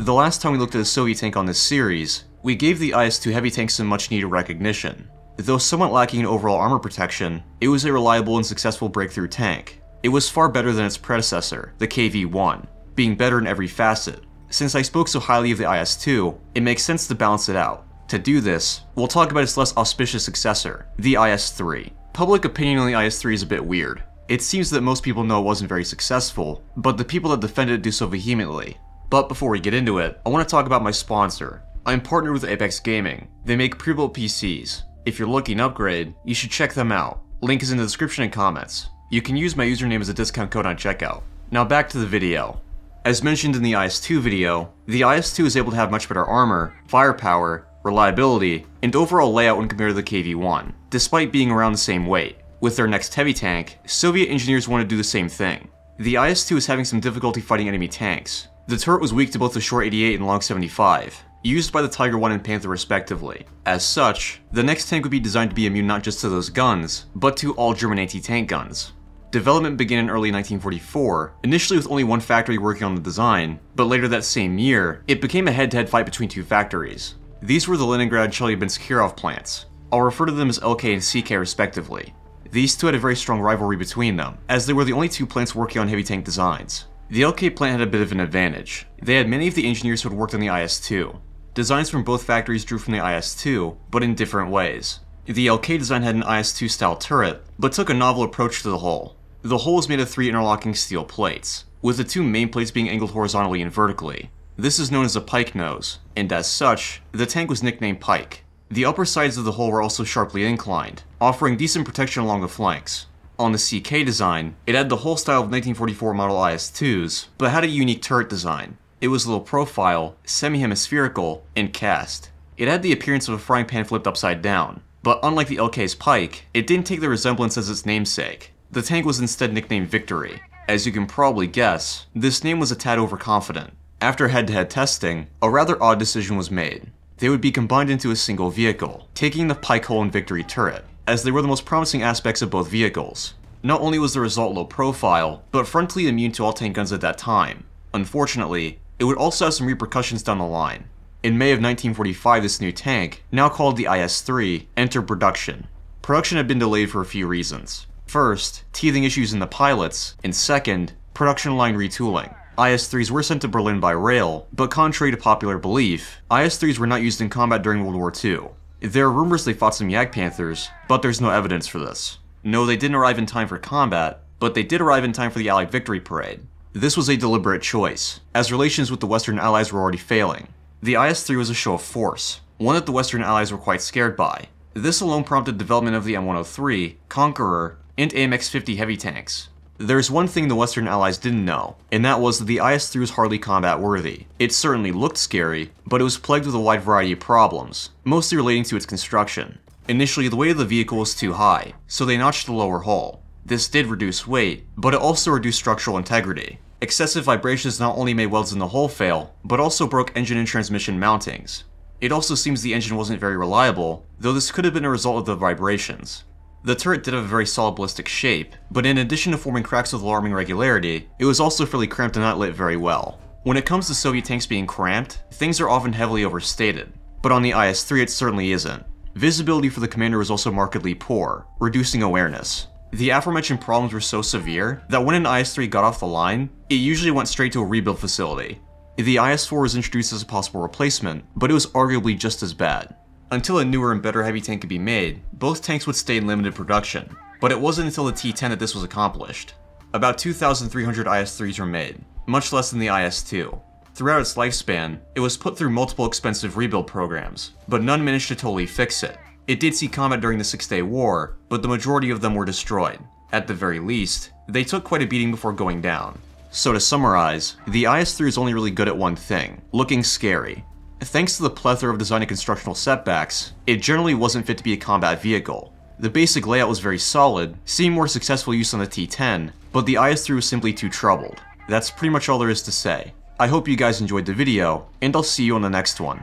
The last time we looked at a Soviet tank on this series, we gave the is to heavy tanks some much needed recognition. Though somewhat lacking in overall armor protection, it was a reliable and successful breakthrough tank. It was far better than its predecessor, the KV-1, being better in every facet. Since I spoke so highly of the IS-2, it makes sense to balance it out. To do this, we'll talk about its less auspicious successor, the IS-3. Public opinion on the IS-3 is a bit weird. It seems that most people know it wasn't very successful, but the people that defended it do so vehemently, but before we get into it, I want to talk about my sponsor. I'm partnered with Apex Gaming. They make pre-built PCs. If you're looking to upgrade, you should check them out. Link is in the description and comments. You can use my username as a discount code on checkout. Now back to the video. As mentioned in the IS-2 video, the IS-2 is able to have much better armor, firepower, reliability, and overall layout when compared to the KV-1, despite being around the same weight. With their next heavy tank, Soviet engineers want to do the same thing. The IS-2 is having some difficulty fighting enemy tanks, the turret was weak to both the short 88 and long 75, used by the Tiger 1 and Panther respectively. As such, the next tank would be designed to be immune not just to those guns, but to all German anti-tank guns. Development began in early 1944, initially with only one factory working on the design, but later that same year, it became a head-to-head -head fight between two factories. These were the Leningrad Chelyabinsk Kirov plants. I'll refer to them as LK and CK respectively. These two had a very strong rivalry between them, as they were the only two plants working on heavy tank designs. The LK plant had a bit of an advantage. They had many of the engineers who had worked on the IS-2. Designs from both factories drew from the IS-2, but in different ways. The LK design had an IS-2 style turret, but took a novel approach to the hull. The hull was made of three interlocking steel plates, with the two main plates being angled horizontally and vertically. This is known as a pike nose, and as such, the tank was nicknamed Pike. The upper sides of the hull were also sharply inclined, offering decent protection along the flanks on the CK design, it had the whole style of 1944 model IS-2s, but had a unique turret design. It was a little profile, semi-hemispherical, and cast. It had the appearance of a frying pan flipped upside down, but unlike the LK's Pike, it didn't take the resemblance as its namesake. The tank was instead nicknamed Victory. As you can probably guess, this name was a tad overconfident. After head-to-head -head testing, a rather odd decision was made. They would be combined into a single vehicle, taking the Pike Hole and Victory turret as they were the most promising aspects of both vehicles. Not only was the result low profile, but frontally immune to all tank guns at that time. Unfortunately, it would also have some repercussions down the line. In May of 1945, this new tank, now called the IS-3, entered production. Production had been delayed for a few reasons. First, teething issues in the pilots, and second, production line retooling. IS-3s were sent to Berlin by rail, but contrary to popular belief, IS-3s were not used in combat during World War II. There are rumors they fought some Yak Panthers, but there's no evidence for this. No, they didn't arrive in time for combat, but they did arrive in time for the Allied victory parade. This was a deliberate choice, as relations with the Western Allies were already failing. The IS-3 was a show of force, one that the Western Allies were quite scared by. This alone prompted development of the M103, Conqueror, and AMX-50 heavy tanks, there's one thing the Western Allies didn't know, and that was that the IS-3 was hardly combat worthy. It certainly looked scary, but it was plagued with a wide variety of problems, mostly relating to its construction. Initially, the weight of the vehicle was too high, so they notched the lower hull. This did reduce weight, but it also reduced structural integrity. Excessive vibrations not only made welds in the hull fail, but also broke engine and transmission mountings. It also seems the engine wasn't very reliable, though this could have been a result of the vibrations. The turret did have a very solid ballistic shape, but in addition to forming cracks with alarming regularity, it was also fairly cramped and not lit very well. When it comes to Soviet tanks being cramped, things are often heavily overstated, but on the IS-3 it certainly isn't. Visibility for the commander was also markedly poor, reducing awareness. The aforementioned problems were so severe that when an IS-3 got off the line, it usually went straight to a rebuild facility. The IS-4 was introduced as a possible replacement, but it was arguably just as bad. Until a newer and better heavy tank could be made, both tanks would stay in limited production, but it wasn't until the T-10 that this was accomplished. About 2,300 IS-3s were made, much less than the IS-2. Throughout its lifespan, it was put through multiple expensive rebuild programs, but none managed to totally fix it. It did see combat during the Six Day War, but the majority of them were destroyed. At the very least, they took quite a beating before going down. So to summarize, the IS-3 is only really good at one thing, looking scary, Thanks to the plethora of design and constructional setbacks, it generally wasn't fit to be a combat vehicle. The basic layout was very solid, seeing more successful use on the T-10, but the IS-3 was simply too troubled. That's pretty much all there is to say. I hope you guys enjoyed the video, and I'll see you on the next one.